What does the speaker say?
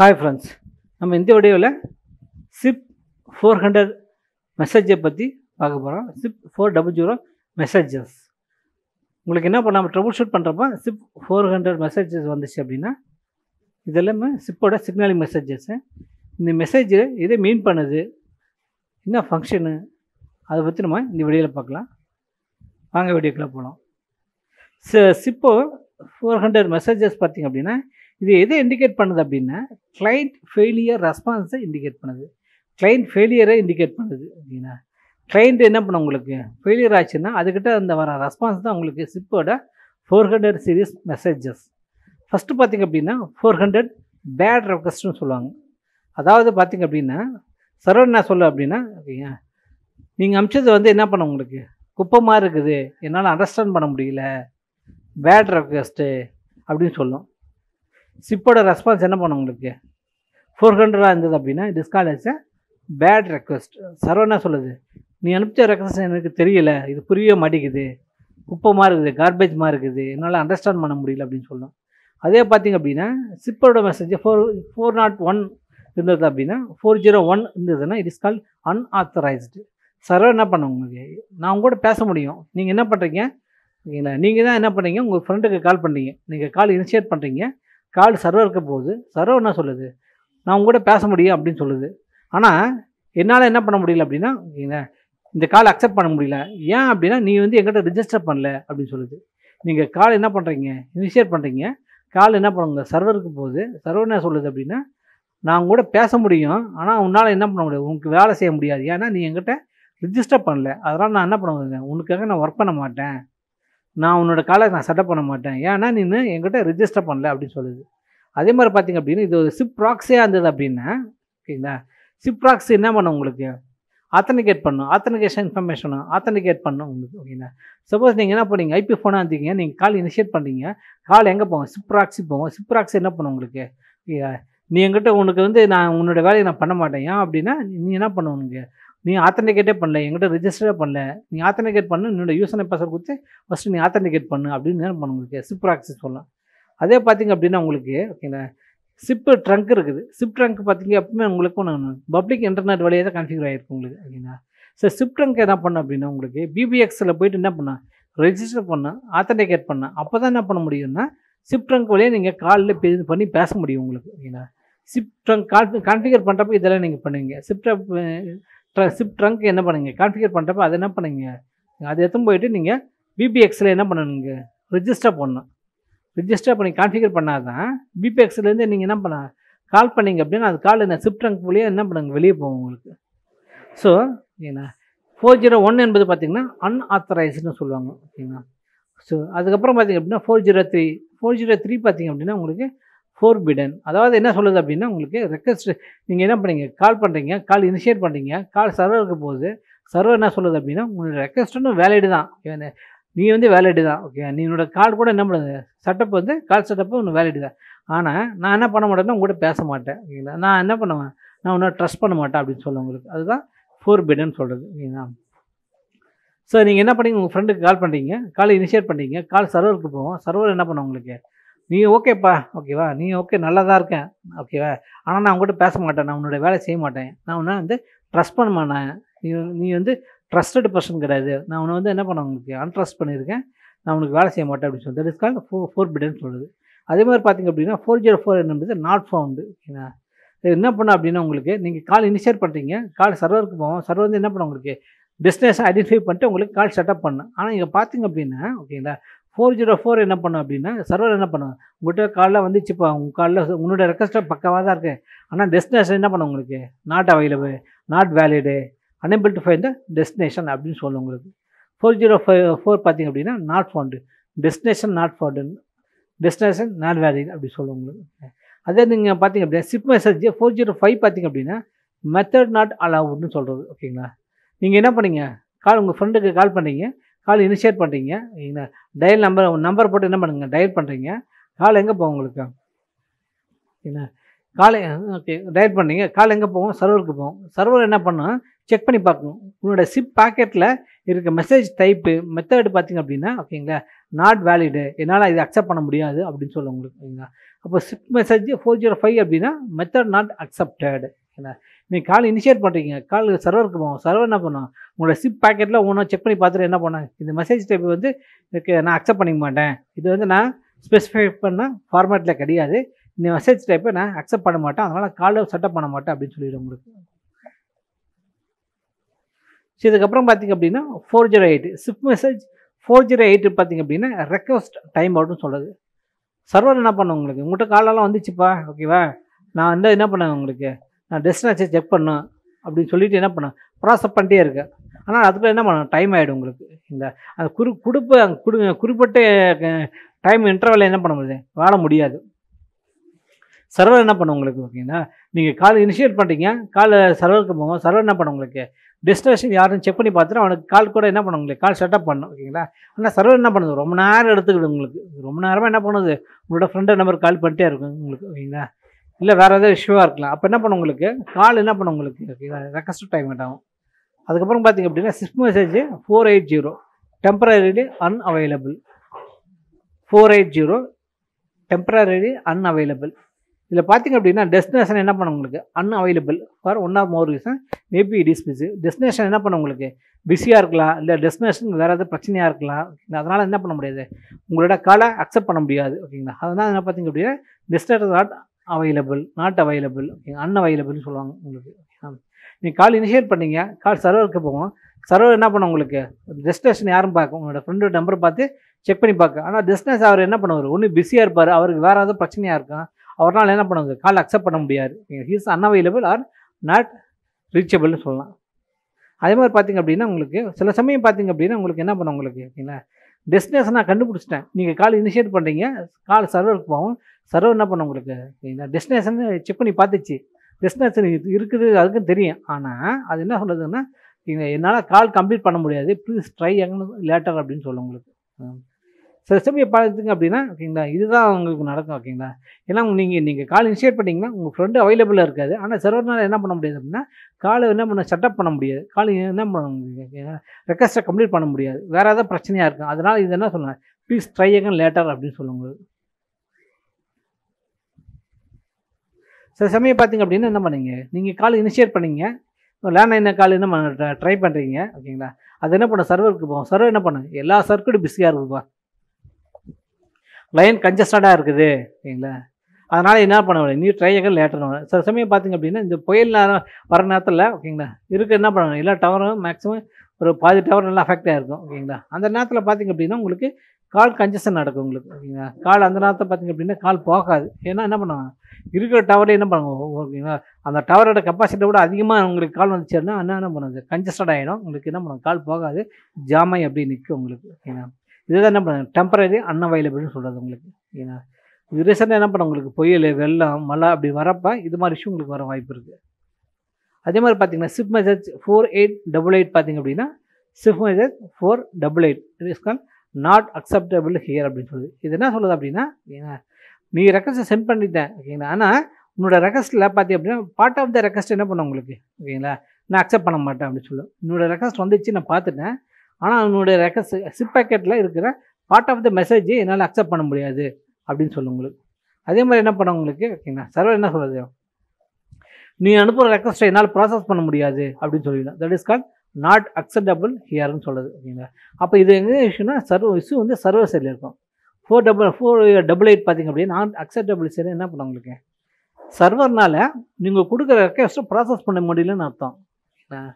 hi friends நம்ம இந்த வடிவில் சிப் ஃபோர் ஹண்ட்ரட் மெசேஜை பற்றி பார்க்க போகிறோம் SIP four double zero messages உங்களுக்கு என்ன பண்ண நம்ம ட்ரபுள் ஷூட் பண்ணுறப்ப சிப் ஃபோர் ஹண்ட்ரட் மெசேஜஸ் வந்துச்சு அப்படின்னா இதெல்லாமே சிப்போட சிக்னலிங் மெசேஜஸ்ஸு இந்த மெசேஜ் எதை மீன் பண்ணுது என்ன ஃபங்க்ஷனு அதை பற்றி நம்ம இந்த வீடியோவில் பார்க்கலாம் வாங்க வீடியோக்குள்ளே போகலாம் சிப்போ ஃபோர் ஹண்ட்ரட் மெசேஜஸ் பார்த்திங்க அப்படின்னா இது எதை இண்டிகேட் பண்ணுது அப்படின்னா கிளைண்ட் ஃபெயிலியர் ரெஸ்பான்ஸை இண்டிகேட் பண்ணுது கிளைண்ட் ஃபெயிலியரை இண்டிகேட் பண்ணுது அப்படின்னா கிளைண்ட் என்ன பண்ண உங்களுக்கு ஃபெயிலியர் ஆச்சுன்னா அதுக்கிட்ட அந்த வர ரெஸ்பான்ஸ் தான் உங்களுக்கு சிப்போட four hundred series messages first பார்த்திங்க அப்படின்னா ஃபோர் ஹண்ட்ரட் பேட் ரெக்வஸ்ட்னு சொல்லுவாங்க அதாவது பார்த்திங்க அப்படின்னா சரவண் நான் சொல்ல அப்படின்னா ஓகேங்க நீங்கள் அமிச்சது வந்து என்ன பண்ண உங்களுக்கு குப்பமாக இருக்குது என்னால் அண்டர்ஸ்டாண்ட் பண்ண முடியல பேட் ரெக்வஸ்ட்டு அப்படின்னு சொல்லும் சிப்போட ரெஸ்பான்ஸ் என்ன பண்ணும் உங்களுக்கு ஃபோர் ஹண்ட்ரடாக இருந்தது அப்படின்னா டிஸ்கால் ஆச்சு பேட் ரெக்வஸ்ட் சர்வ என்ன சொல்லுது நீ அனுப்பிச்ச ரெக்வஸ்ட் எனக்கு தெரியல இது புரியவே மாட்டேங்குது குப்பமாக இருக்குது கார்பேஜ் இருக்குது என்னால் அண்டர்ஸ்டாண்ட் பண்ண முடியல அப்படின்னு சொல்லணும் அதே பார்த்திங்க அப்படின்னா சிப்போட message four four not one இருந்தது அப்படின்னா ஃபோர் ஜீரோ ஒன் இருந்ததுன்னா it is call unauthorised server என்ன பண்ண உங்களுக்கு நான் உங்கள்கூட பேச முடியும் நீங்கள் என்ன பண்ணுறீங்க ஓகேங்களா நீங்கள் தான் என்ன பண்ணுறீங்க உங்கள் ஃப்ரெண்டுக்கு கால் பண்ணுறீங்க நீங்கள் கால் இனிஷியேட் பண்ணுறீங்க கால் இருக்க போகுது சர்வர் என்ன சொல்லுது நான் உங்ககூட பேச முடியும் அப்படின்னு சொல்லுது ஆனால் என்னால் என்ன பண்ண முடியல அப்படின்னா இந்த கால் அக்செப்ட் பண்ண முடியல ஏன் அப்படின்னா நீ வந்து எங்கிட்ட ரிஜிஸ்டர் பண்ணல அப்படின்னு சொல்லுது நீங்கள் கால் என்ன பண்ணுறீங்க இனிஷியேட் பண்ணுறீங்க கால் என்ன பண்ணுங்க சர்வருக்கு போகுது சர்வர் என்ன சொல்லுது அப்படின்னா நான் கூட பேச முடியும் ஆனால் உன்னால் என்ன பண்ண முடியாது உனக்கு வேலை செய்ய முடியாது ஏன்னா நீ எங்கிட்ட ரிஜிஸ்டர் பண்ணல அதனால் நான் என்ன பண்ண உனக்காக நான் ஒர்க் பண்ண மாட்டேன் நான் உன்னோட காலை நான் செட்டப் பண்ண மாட்டேன் ஏன்னா நின்று என்கிட்ட ரிஜிஸ்டர் பண்ணல அப்படின்னு சொல்லுது அதே மாதிரி பார்த்தீங்க அப்படின்னா இது ஒரு சிப்ராக்ஸே இருந்தது அப்படின்னா ஓகேங்களா சிப்ராக்ஸ் என்ன பண்ணும் உங்களுக்கு ஆத்தனிகேட் பண்ணும் ஆத்தனிகேஷன் இன்ஃபர்மேஷனும் ஆத்தனிகேட் பண்ணும் உங்களுக்கு ஓகேங்களா சப்போஸ் நீங்கள் என்ன பண்ணீங்க ஐபி ஃபோனாக இருந்தீங்க நீங்கள் கால் இனிஷியேட் பண்ணுறீங்க கால் எங்கே போவோம் சிப்ராக்ஸி போவோம் சிப்ராக்ஸ் என்ன பண்ணும் உங்களுக்கு நீ என்கிட்ட உனக்கு வந்து நான் உன்னோட வேலையை நான் பண்ண மாட்டேன் ஏன் அப்படின்னா நீ என்ன பண்ணுவோம் உனக்கு நீ ஆத்தன்டிகேட்டே பண்ணல என்கிட்ட ரிஜிஸ்டரே பண்ணல நீ ஆத்தன்டிகேட் பண்ணு என்னோட யூசர் பாஸ்வேர்ட் கொடுத்து ஃபஸ்ட்டு நீ ஆத்தன்டிகேட் பண்ணு அப்படின்னு நம்ம உங்களுக்கு சிப் ஆக்சி சொல்லலாம் அதே பார்த்திங்க அப்படின்னா உங்களுக்கு ஓகேங்களா சிப்பு ட்ரங்க் இருக்குது சிப் ட்ரங்க் பார்த்திங்க எப்பவுமே உங்களுக்கு ஒன்று பப்ளிக் இன்டர்நெட் வழியாக தான் கன்ஃபிகர் ஆகிருக்கு உங்களுக்கு ஓகேங்களா ஸோ சிப் ட்ரங்க் என்ன பண்ண அப்படின்னா உங்களுக்கு பிபிஎக்ஸில் போயிட்டு என்ன பண்ணால் ரெஜிஸ்டர் பண்ணால் ஆத்தன்டிகேட் பண்ணால் அப்போ தான் என்ன பண்ண முடியும்னா சிப் ட்ரங்க் வழியாக நீங்கள் காலில் பே பண்ணி பேச முடியும் உங்களுக்கு ஓகேங்களா சிப் ட்ரங்க் கான்ஃபிகர் பண்ணுறப்ப இதெல்லாம் நீங்கள் பண்ணுவீங்க சிப் சிப் ட்ரங்க் என்ன பண்ணுங்க கான்ஃபிகர் பண்ணுறப்ப அதை என்ன பண்ணுங்க அது எடுத்து போயிட்டு நீங்கள் பிபிஎக்ஸில் என்ன பண்ணணுங்க ரிஜிஸ்டர் பண்ணணும் ரிஜிஸ்டர் பண்ணி கான்ஃபிகர் பண்ணால் தான் பிபிஎக்ஸ்லேருந்து நீங்கள் என்ன பண்ண கால் பண்ணிங்க அப்படின்னா அது கால் என்ன சிப் ட்ரங்க் வழியாக என்ன பண்ணுங்க வெளியே போகும் உங்களுக்கு ஸோ ஏன்னா ஃபோர் ஜீரோ ஒன் என்பது பார்த்திங்கன்னா அன்ஆத்தரைஸ்டுன்னு சொல்லுவாங்க ஓகேங்களா ஸோ அதுக்கப்புறம் பார்த்திங்க அப்படின்னா four zero three four zero three பார்த்திங்க அப்படின்னா உங்களுக்கு ஃபோர்பிடன் அதாவது என்ன சொல்லுது அப்படின்னா உங்களுக்கு ரெக்வஸ்ட் நீங்கள் என்ன பண்ணுறீங்க கால் பண்ணுறீங்க கால் இனிஷியேட் பண்ணுறீங்க கால் சர்வருக்கு போகுது சர்வர் என்ன சொல்லுது அப்படின்னா உங்களுடைய ரெக்வஸ்ட்டும் வேலிடு தான் நீ வந்து வேலிடு தான் ஓகே நீனோட கால் கூட என்ன பண்ணுது செட்டப் வந்து கால் செட்டப்பு ஒன்று வேலிடு தான் ஆனால் நான் என்ன பண்ண மாட்டேன்னா உங்கள்கிட்ட பேச மாட்டேன் ஓகேங்களா நான் என்ன பண்ணுவேன் நான் ஒன்றும் ட்ரஸ்ட் பண்ண மாட்டேன் அப்படின்னு சொல்லுவேன் உங்களுக்கு அதுதான் ஃபோர்பிடன் சொல்கிறது ஓகேங்களா சார் நீங்கள் என்ன பண்ணுறீங்க உங்கள் ஃப்ரெண்டுக்கு கால் பண்ணுறீங்க கால் இனிஷியேட் பண்ணுறீங்க கால் சர்வருக்கு போவோம் சர்வர் என்ன பண்ணுவோம் உங்களுக்கு நீ ஓகேப்பா ஓகேவா நீ ஓகே நல்லா தான் இருக்கேன் ஓகேவா ஆனால் நான் உங்கள்கிட்ட பேச மாட்டேன் நான் உன்னோட வேலை செய்ய மாட்டேன் நான் உன்ன வந்து ட்ரஸ்ட் பண்ண மாட்டேன் நீ நீ வந்து ட்ரஸ்டட் பர்சன் கிடையாது நான் உன்னை வந்து என்ன பண்ண உங்களுக்கு அன்ட்ரஸ்ட் பண்ணியிருக்கேன் நான் உனக்கு வேலை செய்ய மாட்டேன் அப்படின்னு சொல்லி that is call four four பிடன்னு சொல்லுது அதே மாதிரி பார்த்திங்க அப்படின்னா ஃபோர் ஜீரோ ஃபோர் என்பது நாட் ஃபவுண்டு ஓகேங்களா என்ன பண்ணால் அப்படின்னா உங்களுக்கு நீங்கள் கால் இனிஷியேட் பண்ணுறீங்க கால் சர்வருக்கு போவோம் சர்வர் வந்து என்ன பண்ணுவோம் உங்களுக்கு பிஸ்னஸ் ஐடென்டிஃபை பண்ணிட்டு உங்களுக்கு கால் செட்டப் பண்ணேன் ஆனால் இங்கே பார்த்தீங்க அப்படின்னா ஓகேங்களா ஃபோர் ஜீரோ ஃபோர் என்ன பண்ணும் அப்படின்னா சர்வர் என்ன பண்ணும் உங்கள்கிட்ட காலில் வந்துச்சுப்பா உங்கள் காலில் உன்னோட ரெக்வஸ்ட்டாக பக்கவாக தான் இருக்குது ஆனால் டெஸ்டினேஷன் என்ன பண்ணுவோம் உங்களுக்கு not available not valid unable to find the destination அப்படின்னு சொல்லும் உங்களுக்கு ஃபோர் ஜீரோ ஃபைவ் ஃபோர் பார்த்திங்க அப்படின்னா நாட் ஃபோன்டு டெஸ்டினேஷன் நாட் ஃபவுண்டுன்னு டெஸ்டினேஷன் நாட் வேலிடு அப்படி சொல்லுவோம் உங்களுக்கு அதே நீங்கள் பார்த்திங்க அப்படின்னா SIP message four zero five பார்த்திங்க அப்படின்னா மெத்தட் நாட் அலாவுட்னு சொல்கிறது ஓகேங்களா நீங்கள் என்ன பண்ணீங்க கால் உங்கள் ஃப்ரெண்டுக்கு கால் பண்ணீங்க கால் இனிஷியேட் பண்ணுறீங்க நீங்கள் டயல் நம்பர் நம்பர் போட்டு என்ன பண்ணுங்கள் டயல் பண்ணுறீங்க கால் எங்கே போகும் உங்களுக்கு என்ன காலை ஓகே டயல் பண்ணுறீங்க கால் எங்கே போகும் சர்வருக்கு போகும் சர்வர் என்ன பண்ணும் செக் பண்ணி பார்க்கணும் உன்னோடய சிப் பாக்கெட்டில் இருக்க மெசேஜ் டைப்பு மெத்தட் பார்த்திங்க அப்படின்னா ஓகேங்களா நாட் வேலிடு என்னால் இது அக்செப்ட் பண்ண முடியாது அப்படின்னு சொல்லுவோம் உங்களுக்கு ஓகேங்களா அப்போ SIP message four zero five அப்படின்னா மெத்தட் நாட் அக்செப்டட் ஓகேங்களா நீங்கள் கால் இனிஷியேட் பண்ணுறீங்க கால் சர்வருக்கு போவோம் சர்வர் என்ன பண்ணுவோம் உங்களோட சிப் பேக்கெட்டில் ஒன்றும் செக் பண்ணி பார்த்துட்டு என்ன பண்ணேன் இந்த மெசேஜ் டைப் வந்து நான் அக்செப்ட் பண்ணிக்க மாட்டேன் இது வந்து நான் ஸ்பெசிஃபை பண்ண ஃபார்மேட்டில் கிடையாது இந்த மெசேஜ் டைப்பை நான் அக்செப்ட் பண்ண மாட்டேன் அதனால் காலில் செட்டப் பண்ண மாட்டேன் அப்படின்னு சொல்லிடுவோம் உங்களுக்கு ஸோ இதுக்கப்புறம் பார்த்திங்க அப்படின்னா four zero eight SIP message four zero eight பார்த்திங்க அப்படின்னா ரெக்வஸ்ட் டைம் அவுட்னு சொல்லுது சர்வர் என்ன பண்ணுவோம் உங்களுக்கு உங்கள்கிட்ட காலெல்லாம் வந்துச்சுப்பா ஓகேவா நான் வந்து என்ன பண்ணேன் உங்களுக்கு நான் டெஸ்டினேஷன் செக் பண்ணேன் அப்படின்னு சொல்லிட்டு என்ன பண்ணேன் ப்ராசஸ் பண்ணிட்டே இருக்கேன் ஆனால் அதுக்குள்ளே என்ன பண்ணணும் டைம் ஆகிடும் உங்களுக்கு இந்த அந்த குறி கொடுப்ப குடு குறிப்பிட்ட டைம் இன்டர்வலில் என்ன பண்ண முடியுது வாழ முடியாது சர்வர் என்ன பண்ணும் உங்களுக்கு ஓகேங்களா நீங்கள் கால் இனிஷியேட் பண்ணுறீங்க கால் சர்வருக்கு போவோம் சர்வர் என்ன பண்ணும் உங்களுக்கு டெஸ்டினேஷன் யாருன்னு செக் பண்ணி பார்த்துட்டு அவனுக்கு கால் கூட என்ன பண்ண உங்களுக்கு கால் செட்டப் பண்ணும் ஓகேங்களா ஆனால் சர்வர் என்ன பண்ணுது ரொம்ப நேரம் எடுத்துக்கிது உங்களுக்கு ரொம்ப நேரமாக என்ன பண்ணுது உங்களோட ஃப்ரெண்டு நம்பர் கால் பண்ணிட்டே இருக்கும் உங்களுக்கு ஓகேங்களா இல்லை வேறு ஏதாவது இஷ்யூவாக இருக்கலாம் அப்போ என்ன பண்ண உங்களுக்கு கால் என்ன பண்ண உங்களுக்கு ரெக்கஸ்ட் டைம் ஆகும் அதுக்கப்புறம் பார்த்தீங்க அப்படின்னா SIP message four eight zero temporarily unavailable four eight zero temporarily unavailable இதில் பார்த்தீங்க அப்படின்னா டெஸ்டினேஷன் என்ன பண்ண உங்களுக்கு unavailable for one or more reason maybe it is busy destination என்ன பண்ண உங்களுக்கு பிஸியாக இருக்கலாம் இல்லை டெஸ்டினேஷன் வேறு ஏதாவது பிரச்சனையாக இருக்கலாம் அதனால் என்ன பண்ண முடியாது உங்களோட காலை அக்செப்ட் பண்ண முடியாது ஓகேங்களா அதனால் என்ன பார்த்தீங்க அப்படின்னா destination not available not available அன் அவைலபிள்னு சொல்லுவாங்க உங்களுக்கு நீங்கள் கால் இனிஷியேட் பண்ணீங்க கால் சர்வருக்கு போகும் சர்வர் என்ன பண்ண உங்களுக்கு டெஸ்டினேஷன் யாரும் பார்க்க உங்களோட ஃப்ரெண்டோட நம்பர் பார்த்து செக் பண்ணி பார்க்க ஆனால் டெஸ்டினேஷன் அவர் என்ன பண்ணுவார் ஒன்று பிஸியாக இருப்பார் அவருக்கு வேறு ஏதாவது பிரச்சனையாக இருக்கும் அவரால் என்ன பண்ணுவாங்க கால் அக்செப்ட் பண்ண முடியாது ஹீஸ் அன்அவைலபிள் ஆர் நாட் ரீச்சபிள்னு சொல்லலாம் அதே மாதிரி பார்த்திங்க அப்படின்னா உங்களுக்கு சில சமயம் பார்த்திங்க அப்படின்னா உங்களுக்கு என்ன பண்ணும் உங்களுக்கு ஓகேங்களா டெஸ்டினேஷன் நான் கண்டுபிடிச்சிட்டேன் நீங்கள் கால் இனிஷியேட் பண்ணுறீங்க கால் சர்வருக்கு போகும் சர்வர் என்ன பண்ண உங்களுக்கு இந்த டெஸ்டினேஷன் செக் பண்ணி பார்த்துச்சு டெஸ்டினேஷன் இருக்குது அதுக்கும் தெரியும் ஆனால் அது என்ன சொல்கிறதுன்னா நீங்கள் என்னால் கால் கம்ப்ளீட் பண்ண முடியாது ப்ளீஸ் ட்ரை எங்கன்னு லேட்டர் அப்படின்னு சொல்லும் உங்களுக்கு சில சமயம் பார்த்துங்க அப்படின்னா ஓகேங்களா இதுதான் உங்களுக்கு நடக்கும் ஓகேங்களா ஏன்னா நீங்கள் நீங்கள் கால் இனிஷியேட் பண்ணிங்கன்னா உங்கள் ஃப்ரெண்டு அவைலபிளாக இருக்காது ஆனால் சர்வர்னால் என்ன பண்ண முடியாது அப்படின்னா காலை என்ன பண்ண செட்டப் பண்ண முடியாது காலை என்ன பண்ண முடியாது ரெக்வஸ்ட்டை கம்ப்ளீட் பண்ண முடியாது வேறு ஏதாவது பிரச்சனையாக இருக்கும் அதனால் இது என்ன சொல்லுங்கள் ப்ளீஸ் ட்ரை அகன் லேட்டர் அப்படின்னு சொல்லுங்கள் சில சமயம் பார்த்தீங்க அப்படின்னா என்ன பண்ணுங்க நீங்கள் கால் இனிஷியேட் லேண்ட் என்ன கால் என்ன ட்ரை பண்ணுறீங்க ஓகேங்களா அது என்ன பண்ண சர்வருக்கு போவோம் சர்வர் என்ன பண்ணுங்க எல்லா சர்க்கியூட்டும் பிஸியாக இருக்குப்பா லைன் கன்ஜஸ்டடாக இருக்குது சரிங்களா அதனால் என்ன பண்ண முடியும் நீ ட்ரையர்கள் லேட்டர் சில சமயம் பார்த்திங்க அப்படின்னா இந்த புயல் நேரம் வர நேரத்தில் ஓகேங்களா இருக்க என்ன பண்ணணும் எல்லா டவரும் மேக்ஸிமம் ஒரு பாதி டவர் நல்லா அஃபெக்ட் ஆகிருக்கும் ஓகேங்களா அந்த நேரத்தில் பார்த்திங்க அப்படின்னா உங்களுக்கு கால் கன்ஜஷன் நடக்கும் உங்களுக்கு ஓகேங்களா கால் அந்த நேரத்தில் பார்த்திங்க அப்படின்னா கால் போகாது ஏன்னா என்ன பண்ணுவாங்க இருக்கிற டவரில் என்ன பண்ணுவோம் ஓகேங்களா அந்த டவரோட கெப்பாசிட்டி விட அதிகமாக உங்களுக்கு கால் வந்துச்சுன்னா என்ன என்ன பண்ணுறது கன்ஜஸ்டட் ஆகிடும் உங்களுக்கு என்ன பண்ணுவோம் கால் போகாது ஜாமை அப்படி நிற்கும் உங்களுக்கு ஓகேங்களா இதுதான் என்ன பண்ணுறாங்க டெம்பரரி அன்அவைலபிள்னு சொல்கிறது உங்களுக்கு ஏன்னா இது ரீசெண்டாக என்ன பண்ண உங்களுக்கு புயல் வெள்ளம் மழை அப்படி வரப்போ இது மாதிரி இஷ்யூ உங்களுக்கு வர வாய்ப்பு இருக்குது அதே மாதிரி பார்த்தீங்கன்னா SIP message four eight double eight பார்த்தீங்க அப்படின்னா SIP message four double eight is call not acceptable here அப்படின்னு சொல்லுது இது என்ன சொல்லுது அப்படின்னா நீ ரெக்வஸ்ட்டை சென்ட் பண்ணிட்டேன் ஓகேங்களா ஆனால் உன்னோட ரெக்வஸ்ட்டில் பார்த்தீங்க அப்படின்னா பார்ட் ஆஃப் த ரெக்வஸ்ட் என்ன பண்ண உங்களுக்கு ஓகேங்களா நான் அக்செப்ட் பண்ண மாட்டேன் அப்படின்னு சொல்லுவேன் என்னோடய ரெக்வஸ்ட் வந்துச்சு நான் பார்த்துட்டேன் ஆனால் அவனுடைய ரெக்க சிப் பேக்கெட்டில் இருக்கிற பார்ட் ஆஃப் த மெசேஜை என்னால் அக்செப்ட் பண்ண முடியாது அப்படின்னு சொல்லு உங்களுக்கு அதே மாதிரி என்ன பண்ண உங்களுக்கு ஓகேங்களா சர்வர் என்ன சொல்கிறது நீ அனுப்புகிற ரெக்வஸ்ட்டை என்னால் ப்ராசஸ் பண்ண முடியாது அப்படின்னு சொல்லிடலாம் that is call not acceptable ஹியர்னு சொல்லுது ஓகேங்களா அப்போ இது எங்கே இஷ்யூனா சர்வ இஷ்யூ வந்து சர்வர் சைடில் இருக்கும் four double four double eight பார்த்திங்க அப்படின்னா நான் அக்செப்டபுள் சைடு என்ன பண்ண உங்களுக்கு சர்வர்னால் நீங்கள் கொடுக்குற ரெக்வஸ்ட்டை ப்ராசஸ் பண்ண முடியலன்னு அர்த்தம்